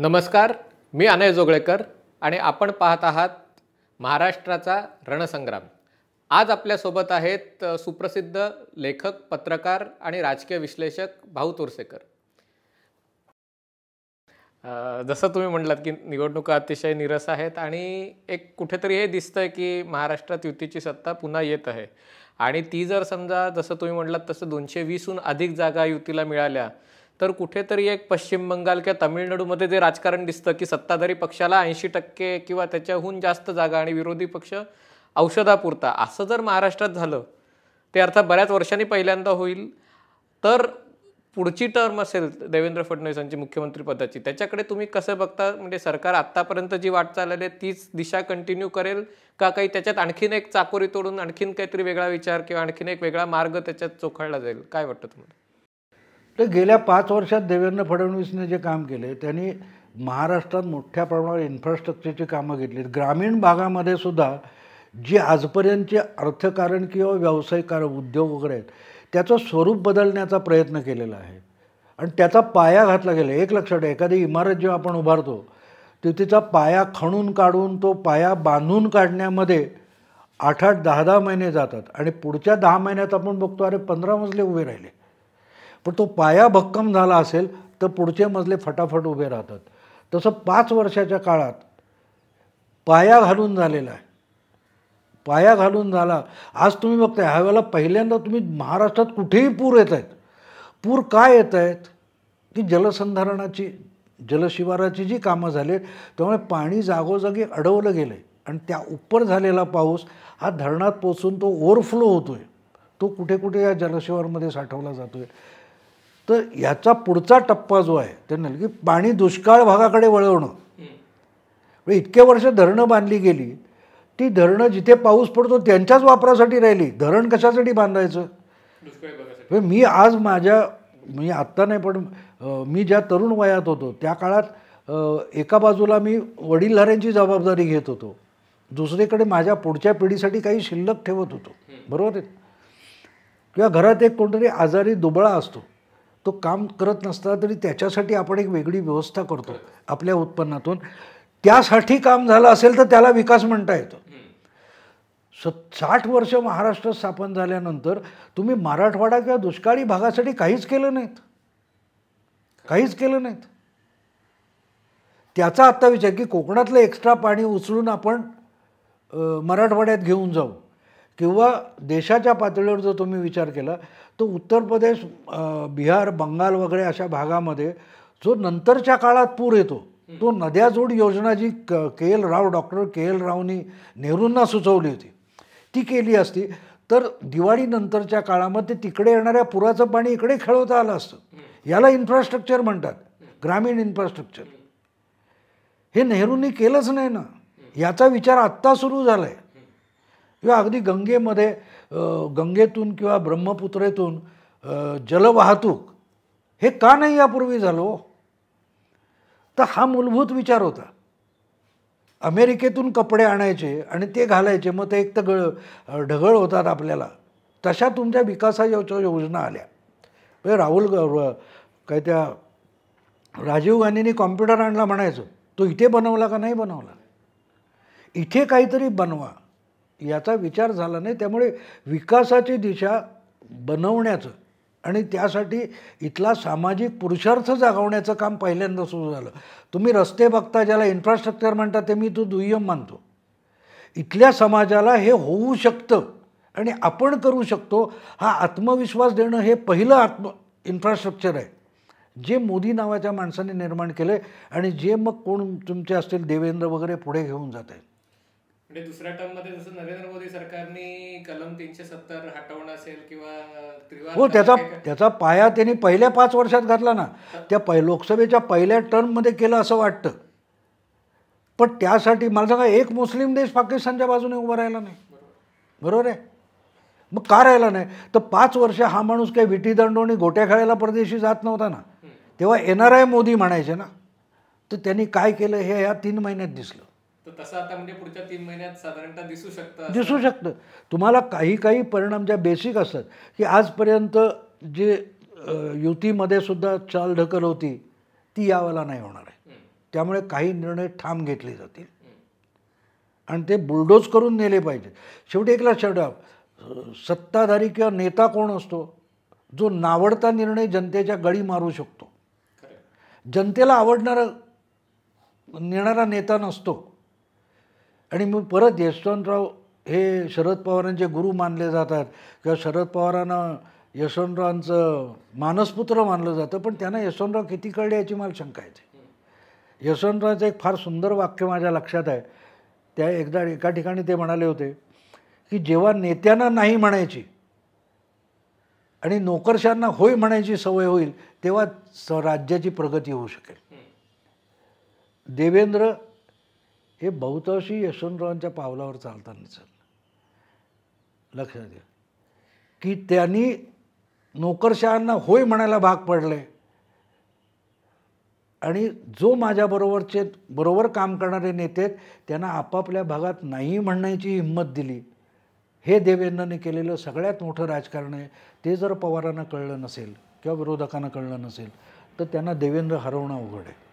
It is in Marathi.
नमस्कार मी अनय जोगळेकर आणि आपण पाहत आहात महाराष्ट्राचा रणसंग्राम आज आपल्यासोबत आहेत सुप्रसिद्ध लेखक पत्रकार आणि राजकीय विश्लेषक भाऊ तुरसेकर जसं तुम्ही म्हटलात की निवडणुका अतिशय निरस आहेत आणि एक कुठेतरी हे दिसतंय की महाराष्ट्रात युतीची सत्ता पुन्हा येत आहे आणि ती जर समजा जसं तुम्ही म्हटलात तसं दोनशे वीसहून अधिक जागा युतीला मिळाल्या तर कुठेतरी एक पश्चिम बंगाल किंवा तामिळनाडूमध्ये जे राजकारण दिसतं की सत्ताधारी पक्षाला ऐंशी टक्के किंवा त्याच्याहून जास्त जागा आणि विरोधी पक्ष औषधापुरता असं जर महाराष्ट्रात झालं ते अर्थात बऱ्याच वर्षांनी पहिल्यांदा होईल तर पुढची टर्म असेल देवेंद्र फडणवीसांची मुख्यमंत्री पदाची त्याच्याकडे तुम्ही कसं बघता म्हणजे सरकार आत्तापर्यंत जी वाट चाललेली आहे तीच दिशा कंटिन्यू करेल का काही त्याच्यात आणखीन एक चाकोरी तोडून आणखीन काहीतरी वेगळा विचार किंवा आणखीन एक वेगळा मार्ग त्याच्यात चोखळला जाईल काय वाटतं तुम्हाला तर गेल्या पाच वर्षात देवेंद्र फडणवीसने जे काम केले त्यांनी महाराष्ट्रात मोठ्या प्रमाणावर इन्फ्रास्ट्रक्चरची कामं घेतली ग्रामीण भागामध्ये सुद्धा जी आजपर्यंतचे अर्थकारण किंवा व्यावसायिक कारण उद्योग वगैरे आहेत त्याचं स्वरूप बदलण्याचा प्रयत्न केलेला आहे आणि त्याचा पाया घातला गेला एक लक्षात एखादी इमारत जेव्हा आपण उभारतो ते तिचा पाया खणून काढून तो पाया बांधून काढण्यामध्ये आठ आठ दहा दहा महिने जातात आणि पुढच्या दहा महिन्यात आपण बघतो अरे पंधरा मजले उभे राहिले पण तो पाया भक्कम झाला असेल तर पुढचे मजले फटाफट उभे राहतात तसं पाच वर्षाच्या काळात पाया घालून झालेला आहे पाया घालून झाला आज तुम्ही बघताय ह्यावेळेला पहिल्यांदा तुम्ही महाराष्ट्रात कुठेही पूर येत आहेत पूर काय येत आहेत की जलसंधारणाची जलशिवाराची जी कामं झाली आहेत त्यामुळे पाणी जागोजागी अडवलं गेलं आहे आणि त्या उपर झालेला पाऊस हा धरणात पोचून तो ओव्हरफ्लो होतो आहे तो कुठे कुठे या जलशिवारमध्ये साठवला जातो आहे तर याचा पुढचा टप्पा जो आहे ते की पाणी दुष्काळ भागाकडे वळवणं म्हणजे इतके वर्ष धरणं बांधली गेली ती धरणं जिथे पाऊस पडतो त्यांच्याच वापरासाठी राहिली धरण कशासाठी बांधायचं म्हणजे मी आज माझ्या मी आत्ता नाही पण मी ज्या तरुण वयात होतो त्या काळात एका बाजूला मी वडीलधाऱ्यांची जबाबदारी घेत होतो दुसरीकडे माझ्या पुढच्या पिढीसाठी काही शिल्लक ठेवत होतो बरोबर आहे किंवा घरात एक कोणतरी आजारी दुबळा असतो तो काम करत नसता तरी त्याच्यासाठी आपण एक वेगळी व्यवस्था करतो आपल्या उत्पन्नातून त्यासाठी काम झालं असेल तर त्याला विकास म्हणता येतो स साठ वर्ष महाराष्ट्र स्थापन झाल्यानंतर तुम्ही मराठवाडा किंवा दुष्काळी भागासाठी काहीच केलं नाहीत काहीच केलं नाहीत त्याचा आत्ता विचार की कोकणातलं एक्स्ट्रा पाणी उचलून आपण मराठवाड्यात घेऊन जाऊ किंवा देशाच्या पातळीवर जर तुम्ही विचार केला तो उत्तर प्रदेश बिहार बंगाल वगैरे अशा भागामध्ये जो नंतरच्या काळात पूर येतो तो नद्या जोड योजना जी क K L Rao doctor K L रावनी नेहरूंना सुचवली होती ती केली असती तर दिवाळीनंतरच्या काळामध्ये तिकडे येणाऱ्या पुराचं पाणी इकडे खेळवता आलं असतं याला इन्फ्रास्ट्रक्चर म्हणतात ग्रामीण इन्फ्रास्ट्रक्चर हे नेहरूंनी केलंच नाही ना याचा विचार आत्ता सुरू झाला आहे किंवा अगदी गंगेमध्ये गंगेतून किंवा ब्रह्मपुत्रेतून जलवाहतूक हे का नाही यापूर्वी झालो हो? तर हा मूलभूत विचार होता अमेरिकेतून कपडे आणायचे आणि ते घालायचे मग ते एक तर गळ ढगळ होतात आपल्याला तशा तुमच्या विकासाच्या योजना आल्या म्हणजे राहुल काय त्या राजीव गांधींनी कॉम्प्युटर आणला म्हणायचं तो इथे बनवला का नाही बनवला इथे काहीतरी बनवा याचा विचार झाला नाही त्यामुळे विकासाची दिशा बनवण्याचं आणि त्यासाठी इथला सामाजिक पुरुषार्थ जागवण्याचं काम पहिल्यांदा सुरू झालं तुम्ही रस्ते बघता ज्याला इन्फ्रास्ट्रक्चर म्हणता ते मी तो दुय्यम मानतो इथल्या समाजाला हे होऊ शकतं आणि आपण करू शकतो हा आत्मविश्वास देणं हे पहिलं आत्म इन्फ्रास्ट्रक्चर आहे जे मोदी नावाच्या माणसाने निर्माण केलं आहे आणि जे मग कोण तुमचे असतील देवेंद्र वगैरे पुढे घेऊन जात आहेत म्हणजे दुसऱ्या मध्ये जसं नरेंद्र मोदी सरकारने कलम तीनशे सत्तर हटवणं असेल किंवा हो त्याचा त्याचा पाया त्यांनी पहिल्या पाच वर्षात घातला ना त्या पै लोकसभेच्या पहिल्या टर्ममध्ये केलं असं वाटतं पण त्यासाठी मला सांगा एक मुस्लिम देश पाकिस्तानच्या बाजूने उभा राहिला नाही बरोबर आहे मग का राहिला नाही तर पाच वर्ष हा माणूस काही विटी दांडोणी गोट्या खेळायला परदेशी जात नव्हता ना तेव्हा एन आर आय मोदी म्हणायचे ना तर त्यांनी काय केलं हे या तीन महिन्यात दिसलं आता म्हणजे पुढच्या दिसू शकतं दिसू तुम्हाला काही काही परिणाम ज्या बेसिक असतात की आजपर्यंत जे युतीमध्ये सुद्धा चाल ढकल होती ती यावाला नाही होणार आहे त्यामुळे काही निर्णय ठाम घेतले जातील आणि ते बुलडोज करून नेले पाहिजे शेवटी एक लक्षात सत्ताधारी किंवा नेता कोण असतो जो नावडता निर्णय जनतेच्या गळी मारू शकतो जनतेला आवडणारा नेणारा नेता नसतो आणि मग परत यशवंतराव हे शरद पवारांचे गुरु मानले जातात किंवा शरद पवारांना यशवंतरावांचं मानसपुत्र मानलं जातं पण त्यांना यशवंतराव किती कळले याची मला शंका येते यशवंतरावचं एक फार सुंदर वाक्य माझ्या लक्षात आहे त्या एकदा एका ठिकाणी ते म्हणाले होते की जेव्हा नेत्यांना नाही म्हणायची आणि नोकरशांना होय म्हणायची सवय होईल तेव्हा राज्याची प्रगती होऊ शकेल देवेंद्र हे बहुतांशी यशवंतरावांच्या पावलावर चालताना दिसत लक्षात घ्या की त्यांनी नोकरशहांना होय म्हणायला भाग पडले आणि जो माझ्याबरोबरचे बरोबर काम करणारे नेते त्यांना आपापल्या भागात नाही म्हणण्याची हिंमत दिली हे देवेंद्रने केलेलं सगळ्यात मोठं राजकारण आहे ते जर पवारांना कळलं नसेल किंवा विरोधकांना कळलं नसेल तर त्यांना देवेंद्र हरवणं अवघड आहे